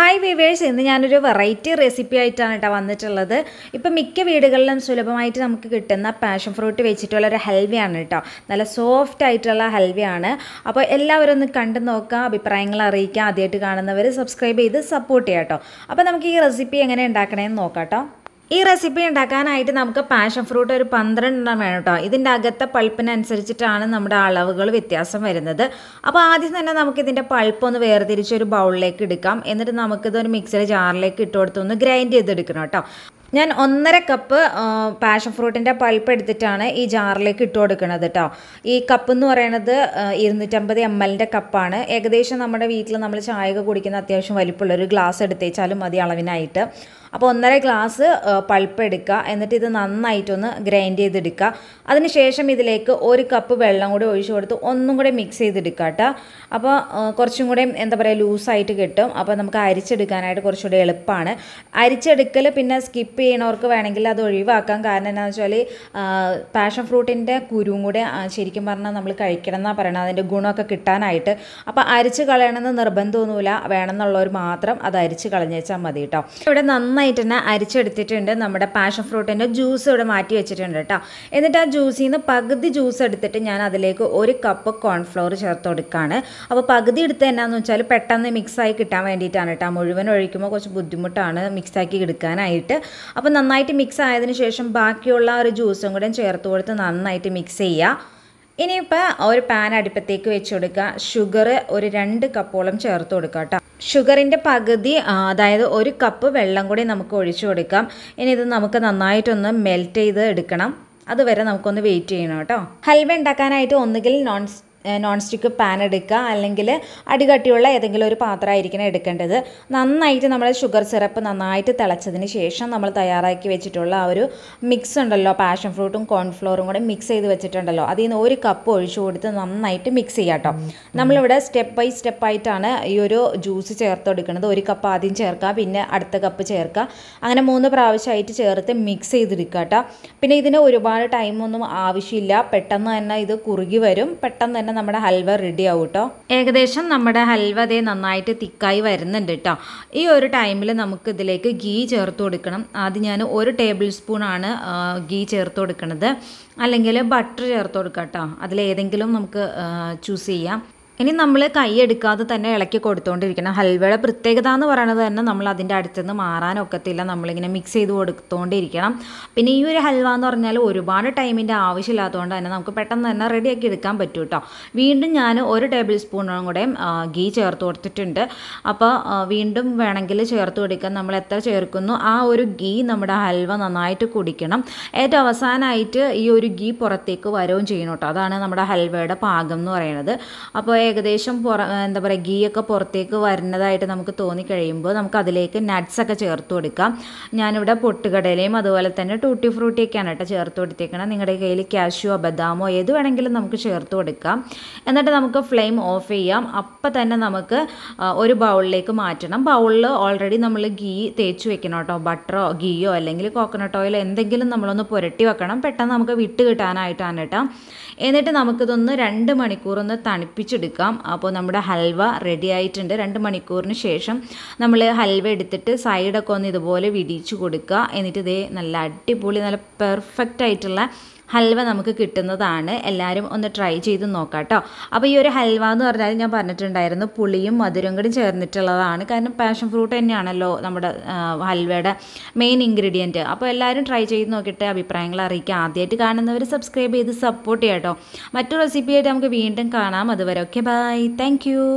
hi weavers ഇന്ന് ഞാനൊരു variety recipe ആയിട്ടാണ് കേട്ടോ വന്നിട്ടുള്ളത് ഇപ്പം മിക്ക വീടുകളിലും സുലഭമായിട്ട് നമുക്ക് കിട്ടുന്ന പാഷൻ ഫ്രൂട്ട് വെച്ചിട്ടുള്ള ഒരു ഹൽവയാണ് കേട്ടോ നല്ല സോഫ്റ്റ് ആയിട്ടുള്ള ഹൽവയാണ് അപ്പോൾ എല്ലാവരും ഒന്ന് കണ്ടു നോക്കുക അഭിപ്രായങ്ങൾ അറിയിക്കുക ആദ്യമായിട്ട് കാണുന്നവർ സബ്സ്ക്രൈബ് ചെയ്ത് സപ്പോർട്ട് ചെയ്യാം കേട്ടോ അപ്പോൾ നമുക്ക് ഈ റെസിപ്പി എങ്ങനെ ഉണ്ടാക്കണമെന്ന് നോക്കാം കേട്ടോ ഈ റെസിപ്പി ഉണ്ടാക്കാനായിട്ട് നമുക്ക് പാഷൻ ഫ്രൂട്ട് ഒരു പന്ത്രണ്ടെണ്ണം വേണം കേട്ടോ ഇതിൻ്റെ അകത്തെ പൾപ്പിനനുസരിച്ചിട്ടാണ് നമ്മുടെ അളവുകൾ വ്യത്യാസം വരുന്നത് അപ്പോൾ ആദ്യം തന്നെ നമുക്കിതിൻ്റെ പൾപ്പൊന്ന് വേർതിരിച്ച് ഒരു ബൗളിലേക്ക് എടുക്കാം എന്നിട്ട് നമുക്കിത് ഒരു മിക്സിയുടെ ജാറിലേക്ക് ഇട്ട് കൊടുത്തൊന്ന് ഗ്രൈൻഡ് ചെയ്തെടുക്കണം കേട്ടോ ഞാൻ ഒന്നര കപ്പ് പാഷൻ ഫ്രൂട്ടിൻ്റെ പൾപ്പ് എടുത്തിട്ടാണ് ഈ ജാറിലേക്ക് ഇട്ട് കൊടുക്കുന്നത് കേട്ടോ ഈ കപ്പ് എന്ന് പറയുന്നത് ഇരുന്നൂറ്റമ്പത് എം എല്ലിൻ്റെ കപ്പാണ് ഏകദേശം നമ്മുടെ വീട്ടിൽ നമ്മൾ ചായയൊക്കെ കുടിക്കുന്ന അത്യാവശ്യം വലിപ്പമുള്ള ഒരു ഗ്ലാസ് എടുത്തേച്ചാലും മതി അളവിനായിട്ട് അപ്പോൾ ഒന്നര ഗ്ലാസ് പൾപ്പ് എടുക്കുക എന്നിട്ട് ഇത് നന്നായിട്ടൊന്ന് ഗ്രൈൻഡ് ചെയ്തെടുക്കുക അതിനുശേഷം ഇതിലേക്ക് ഒരു കപ്പ് വെള്ളം കൂടി ഒഴിച്ചു കൊടുത്ത് ഒന്നും കൂടെ മിക്സ് ചെയ്തെടുക്കുക കേട്ടോ അപ്പോൾ കുറച്ചും കൂടെ എന്താ പറയുക ലൂസായിട്ട് കിട്ടും അപ്പോൾ നമുക്ക് അരിച്ചെടുക്കാനായിട്ട് കുറച്ചുകൂടെ എളുപ്പമാണ് അരിച്ചെടുക്കൽ പിന്നെ സ്കിപ്പ് ചെയ്യണവർക്ക് വേണമെങ്കിൽ അത് ഒഴിവാക്കാം കാരണം എന്താണെന്ന് വെച്ചാൽ പാഷൻ ഫ്രൂട്ടിൻ്റെ കുരുവും കൂടെ ശരിക്കും പറഞ്ഞാൽ നമ്മൾ കഴിക്കണം എന്നാണ് പറയുന്നത് അതിൻ്റെ ഗുണമൊക്കെ കിട്ടാനായിട്ട് അപ്പോൾ അരിച്ച് കളയണമെന്ന് നിർബന്ധമൊന്നുമില്ല വേണമെന്നുള്ളവർ മാത്രം അത് അരിച്ച് കളഞ്ഞേച്ചാൽ മതി കേട്ടോ ഇവിടെ നന്നായി നന്നായിട്ട് തന്നെ അരിച്ചെടുത്തിട്ടുണ്ട് നമ്മുടെ പാഷൻ ഫ്രൂട്ടിൻ്റെ ജ്യൂസ് ഇവിടെ മാറ്റി വെച്ചിട്ടുണ്ട് കേട്ടോ എന്നിട്ട് ആ ജ്യൂസിൽ നിന്ന് പകുതി ജ്യൂസ് എടുത്തിട്ട് ഞാൻ അതിലേക്ക് ഒരു കപ്പ് കോൺഫ്ലോർ ചേർത്ത് കൊടുക്കുകയാണ് അപ്പോൾ പകുതി എടുത്ത് എന്നാന്ന് വെച്ചാൽ പെട്ടെന്ന് മിക്സായി കിട്ടാൻ വേണ്ടിയിട്ടാണ് കേട്ടോ മുഴുവൻ ഒഴിക്കുമ്പോൾ കുറച്ച് ബുദ്ധിമുട്ടാണ് മിക്സാക്കി എടുക്കാനായിട്ട് അപ്പോൾ നന്നായിട്ട് മിക്സ് ആയതിനു ശേഷം ബാക്കിയുള്ള ഒരു ജ്യൂസും കൂടെ ചേർത്ത് കൊടുത്ത് നന്നായിട്ട് മിക്സ് ചെയ്യുക ഇനിയിപ്പോൾ ഒരു പാൻ അടുപ്പത്തേക്ക് വെച്ച് കൊടുക്കുക ഷുഗർ ഒരു രണ്ട് കപ്പോളം ചേർത്ത് കൊടുക്കുക കേട്ടോ ഷുഗറിൻ്റെ പകുതി അതായത് ഒരു കപ്പ് വെള്ളം കൂടി നമുക്ക് ഒഴിച്ചു കൊടുക്കാം ഇനി ഇത് നമുക്ക് നന്നായിട്ടൊന്ന് മെൽറ്റ് ചെയ്ത് എടുക്കണം അതുവരെ നമുക്കൊന്ന് വെയിറ്റ് ചെയ്യണം കേട്ടോ ഹൽവ ഉണ്ടാക്കാനായിട്ട് ഒന്നുകിൽ നോൺ നോൺ സ്റ്റിക്ക് പാൻ എടുക്കുക അല്ലെങ്കിൽ അടികട്ടിയുള്ള ഏതെങ്കിലും ഒരു പാത്രമായിരിക്കണം എടുക്കേണ്ടത് നന്നായിട്ട് നമ്മൾ ഷുഗർ സിറപ്പ് നന്നായിട്ട് തിളച്ചതിന് ശേഷം നമ്മൾ തയ്യാറാക്കി വെച്ചിട്ടുള്ള ആ ഒരു മിക്സ് ഉണ്ടല്ലോ പാഷൻ ഫ്രൂട്ടും കോൺഫ്ലോറും കൂടെ മിക്സ് ചെയ്ത് വെച്ചിട്ടുണ്ടല്ലോ അതിൽ നിന്ന് ഒരു കപ്പ് ഒഴിച്ചു കൊടുത്ത് നന്നായിട്ട് മിക്സ് ചെയ്യാം കേട്ടോ നമ്മളിവിടെ സ്റ്റെപ്പ് ബൈ സ്റ്റെപ്പ് ആയിട്ടാണ് ഈ ഒരു ജ്യൂസ് ചേർത്ത് കൊടുക്കുന്നത് ഒരു കപ്പ് ആദ്യം ചേർക്കുക പിന്നെ അടുത്ത കപ്പ് ചേർക്കുക അങ്ങനെ മൂന്ന് പ്രാവശ്യമായിട്ട് ചേർത്ത് മിക്സ് ചെയ്തെടുക്കുക കേട്ടോ പിന്നെ ഇതിന് ഒരുപാട് ടൈമൊന്നും ആവശ്യമില്ല പെട്ടെന്ന് തന്നെ ഇത് കുറുകി വരും പെട്ടെന്ന് തന്നെ തന്നെ നമ്മുടെ ഹൽവ റെഡി ആവും കേട്ടോ ഏകദേശം നമ്മുടെ ഹൽവ അതേ നന്നായിട്ട് തിക്കായി വരുന്നുണ്ട് കേട്ടോ ഈ ഒരു ടൈമിൽ നമുക്ക് ഇതിലേക്ക് ഗീ ചേർത്ത് കൊടുക്കണം ആദ്യം ഞാൻ ഒരു ടേബിൾ സ്പൂണാണ് ഗീ ചേർത്ത് കൊടുക്കുന്നത് അല്ലെങ്കിൽ ബട്ടർ ചേർത്ത് കൊടുക്കാം കേട്ടോ അതിലേതെങ്കിലും നമുക്ക് ചൂസ് ചെയ്യാം ഇനി നമ്മൾ കൈ എടുക്കാതെ തന്നെ ഇളക്കി കൊടുത്തുകൊണ്ടിരിക്കണം ഹൽവയുടെ പ്രത്യേകത എന്ന് പറയുന്നത് തന്നെ നമ്മൾ അതിൻ്റെ അടുത്തുനിന്ന് മാറാനൊക്കത്തില്ല നമ്മളിങ്ങനെ മിക്സ് ചെയ്ത് കൊടുത്തുകൊണ്ടിരിക്കണം പിന്നെ ഈ ഒരു ഹൽവ എന്ന് പറഞ്ഞാൽ ഒരുപാട് ടൈമിൻ്റെ ആവശ്യമില്ലാത്തതുകൊണ്ട് തന്നെ നമുക്ക് പെട്ടെന്ന് തന്നെ റെഡിയാക്കി എടുക്കാൻ പറ്റും കേട്ടോ വീണ്ടും ഞാൻ ഒരു ടേബിൾ സ്പൂണും കൂടെ ഗീ ചേർത്ത് കൊടുത്തിട്ടുണ്ട് അപ്പോൾ വീണ്ടും വേണമെങ്കിൽ ചേർത്ത് കൊടുക്കാൻ നമ്മൾ എത്ര ചേർക്കുന്നു ആ ഒരു ഗീ നമ്മുടെ ഹൽവ നന്നായിട്ട് കുടിക്കണം ഏറ്റവും അവസാനമായിട്ട് ഈ ഒരു ഗീ പുറത്തേക്ക് വരവും ചെയ്യണം കേട്ടോ അതാണ് നമ്മുടെ ഹൽവയുടെ പാകം എന്ന് പറയുന്നത് അപ്പോൾ ഏകദേശം പുറ എന്താ പറയുക ഗീയൊക്കെ പുറത്തേക്ക് വരുന്നതായിട്ട് നമുക്ക് തോന്നി കഴിയുമ്പോൾ നമുക്ക് അതിലേക്ക് ഒക്കെ ചേർത്ത് കൊടുക്കാം ഞാനിവിടെ പൊട്ടുകടലയും അതുപോലെ തന്നെ ടൂട്ടി ഫ്രൂട്ടിയൊക്കെയാണ് കേട്ടോ ചേർത്ത് കൊടുത്തേക്കണം നിങ്ങളുടെ കയ്യിൽ കാഷ്യൂ ബദാമോ ഏത് വേണമെങ്കിലും നമുക്ക് ചേർത്ത് കൊടുക്കാം എന്നിട്ട് നമുക്ക് ഫ്ലെയിം ഓഫ് ചെയ്യാം അപ്പം തന്നെ നമുക്ക് ഒരു ബൗളിലേക്ക് മാറ്റണം ബൗളിൽ ഓൾറെഡി നമ്മൾ ഗീ തേച്ച് വെക്കണം കേട്ടോ ബട്ടറോ ഗീയോ അല്ലെങ്കിൽ കോക്കനട്ട് ഓയിലോ എന്തെങ്കിലും നമ്മളൊന്ന് പുരട്ടി വെക്കണം പെട്ടെന്ന് നമുക്ക് വിട്ട് കിട്ടാനായിട്ടാണ് കേട്ടോ എന്നിട്ട് നമുക്കിതൊന്ന് രണ്ട് മണിക്കൂർ ഒന്ന് തണുപ്പിച്ചെടുക്കാം വെക്കാം അപ്പോൾ നമ്മുടെ ഹൽവ റെഡി ആയിട്ടുണ്ട് രണ്ട് മണിക്കൂറിന് ശേഷം നമ്മൾ ഹൽവ എടുത്തിട്ട് സൈഡൊക്കെ ഒന്ന് ഇതുപോലെ വിടിച്ചു കൊടുക്കുക എന്നിട്ട് ഇതേ നല്ല അടിപൊളി നല്ല പെർഫെക്റ്റ് ആയിട്ടുള്ള ഹൽവ നമുക്ക് കിട്ടുന്നതാണ് എല്ലാവരും ഒന്ന് ട്രൈ ചെയ്ത് നോക്കാം കേട്ടോ അപ്പോൾ ഈ ഒരു ഹൽവ എന്ന് പറഞ്ഞാൽ ഞാൻ പറഞ്ഞിട്ടുണ്ടായിരുന്നു പുളിയും മധുരം കൂടി ചേർന്നിട്ടുള്ളതാണ് കാരണം പാഷൻ ഫ്രൂട്ട് തന്നെയാണല്ലോ നമ്മുടെ ഹൽവയുടെ മെയിൻ ഇൻഗ്രീഡിയൻറ്റ് അപ്പോൾ എല്ലാവരും ട്രൈ ചെയ്ത് നോക്കിയിട്ട് അഭിപ്രായങ്ങൾ അറിയിക്കുക ആദ്യമായിട്ട് കാണുന്നവർ സബ്സ്ക്രൈബ് ചെയ്ത് സപ്പോർട്ട് ചെയ്യാം കേട്ടോ മറ്റു റെസിപ്പിയായിട്ട് നമുക്ക് വീണ്ടും കാണാം അതുവരെ ഓക്കെ ബൈ താങ്ക്